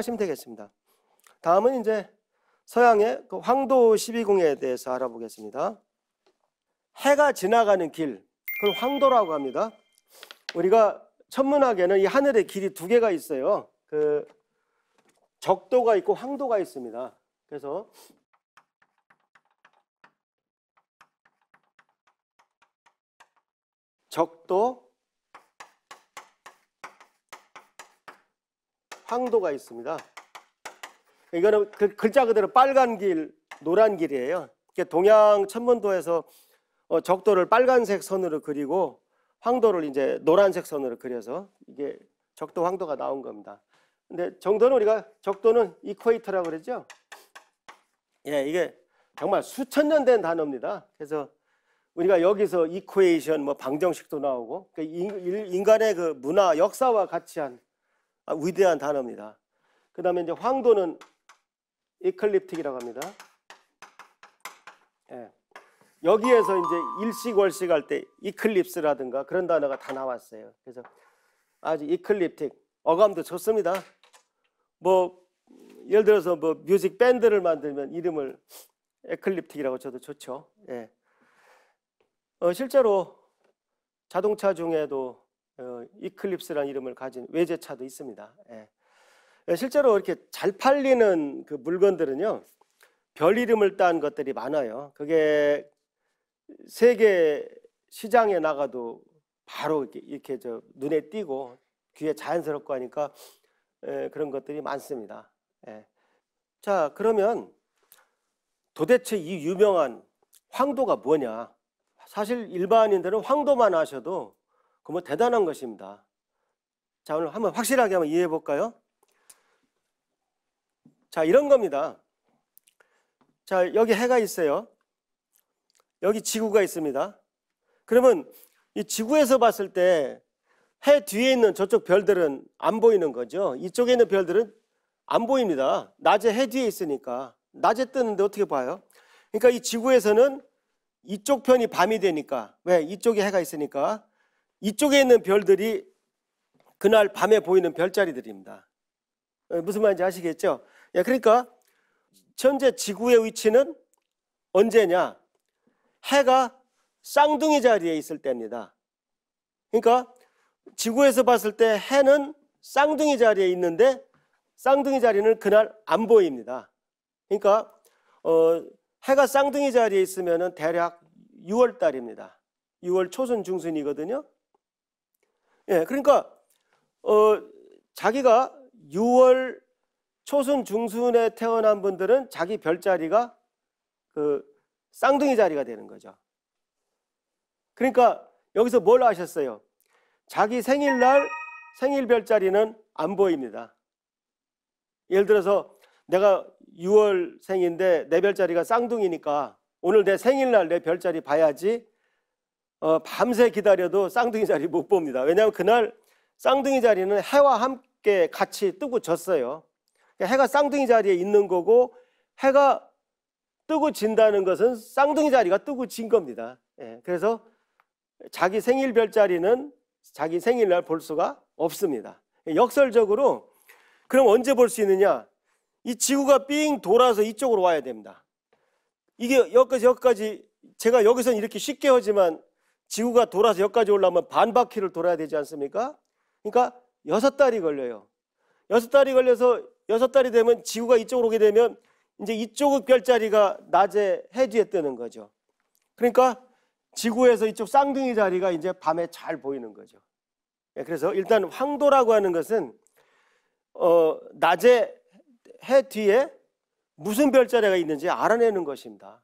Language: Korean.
하시면 되겠습니다. 다음은 이제 서양의 그 황도 12궁에 대해서 알아보겠습니다. 해가 지나가는 길, 그걸 황도라고 합니다. 우리가 천문학에는 이 하늘의 길이 두 개가 있어요. 그 적도가 있고 황도가 있습니다. 그래서 적도, 황도가 있습니다. 이거는 그 글자 그대로 빨간 길, 노란 길이에요. 동양 천문도에서 어, 적도를 빨간색 선으로 그리고 황도를 이제 노란색 선으로 그려서 이게 적도 황도가 나온 겁니다. 근데 정도는 우리가 적도는 이퀘이터라고 그러죠. 예, 이게 정말 수천 년 된 단어입니다. 그래서 우리가 여기서 이퀘이션 뭐 방정식도 나오고 그러니까 인간의 그 문화 역사와 같이 한 아, 위대한 단어입니다. 그 다음에 이제 황도는 이클립틱이라고 합니다. 예. 여기에서 이제 일식월식 할 때 이클립스라든가 그런 단어가 다 나왔어요. 그래서 아주 이클립틱 어감도 좋습니다. 뭐 예를 들어서 뭐 뮤직 밴드를 만들면 이름을 에클립틱이라고 저도 좋죠. 예. 어, 실제로 자동차 중에도 어, 이클립스라는 이름을 가진 외제차도 있습니다. 예. 예, 실제로 이렇게 잘 팔리는 그 물건들은요, 별 이름을 딴 것들이 많아요. 그게 세계 시장에 나가도 바로 이렇게, 저 눈에 띄고 귀에 자연스럽고 하니까 예, 그런 것들이 많습니다. 자, 그러면 도대체 이 유명한 황도가 뭐냐? 사실 일반인들은 황도만 아셔도 그뭐 대단한 것입니다. 자, 오늘 한번 확실하게 한번 이해해 볼까요? 자, 이런 겁니다. 자, 여기 해가 있어요. 여기 지구가 있습니다. 그러면 이 지구에서 봤을 때 해 뒤에 있는 저쪽 별들은 안 보이는 거죠. 이쪽에 있는 별들은 안 보입니다. 낮에 해 뒤에 있으니까. 낮에 뜨는데 어떻게 봐요? 그러니까 이 지구에서는 이쪽 편이 밤이 되니까. 왜? 이쪽에 해가 있으니까. 이쪽에 있는 별들이 그날 밤에 보이는 별자리들입니다. 어, 무슨 말인지 아시겠죠? 예, 그러니까 현재 지구의 위치는 언제냐? 해가 쌍둥이 자리에 있을 때입니다. 그러니까 지구에서 봤을 때 해는 쌍둥이 자리에 있는데 쌍둥이 자리는 그날 안 보입니다. 그러니까 어, 해가 쌍둥이 자리에 있으면 대략 6월 달입니다. 6월 초순 중순이거든요. 예, 그러니까 어, 자기가 6월 초순 중순에 태어난 분들은 자기 별자리가 그 쌍둥이 자리가 되는 거죠. 그러니까 여기서 뭘 아셨어요? 자기 생일날 생일 별자리는 안 보입니다. 예를 들어서 내가 6월 생인데 내 별자리가 쌍둥이니까 오늘 내 생일날 내 별자리 봐야지 어, 밤새 기다려도 쌍둥이 자리 못 봅니다. 왜냐하면 그날 쌍둥이 자리는 해와 함께 같이 뜨고 졌어요. 그러니까 해가 쌍둥이 자리에 있는 거고 해가 뜨고 진다는 것은 쌍둥이 자리가 뜨고 진 겁니다. 예, 그래서 자기 생일 별자리는 자기 생일날 볼 수가 없습니다. 역설적으로 그럼 언제 볼 수 있느냐? 이 지구가 삥 돌아서 이쪽으로 와야 됩니다. 이게 여기까지 여기까지 제가 여기서는 이렇게 쉽게 하지만 지구가 돌아서 여기까지 올라오면 반바퀴를 돌아야 되지 않습니까? 그러니까 여섯 달이 걸려요. 여섯 달이 걸려서 여섯 달이 되면 지구가 이쪽으로 오게 되면 이제 이쪽 별자리가 낮에 해 뒤에 뜨는 거죠. 그러니까 지구에서 이쪽 쌍둥이 자리가 이제 밤에 잘 보이는 거죠. 예, 그래서 일단 황도라고 하는 것은 어, 낮에 해 뒤에 무슨 별자리가 있는지 알아내는 것입니다.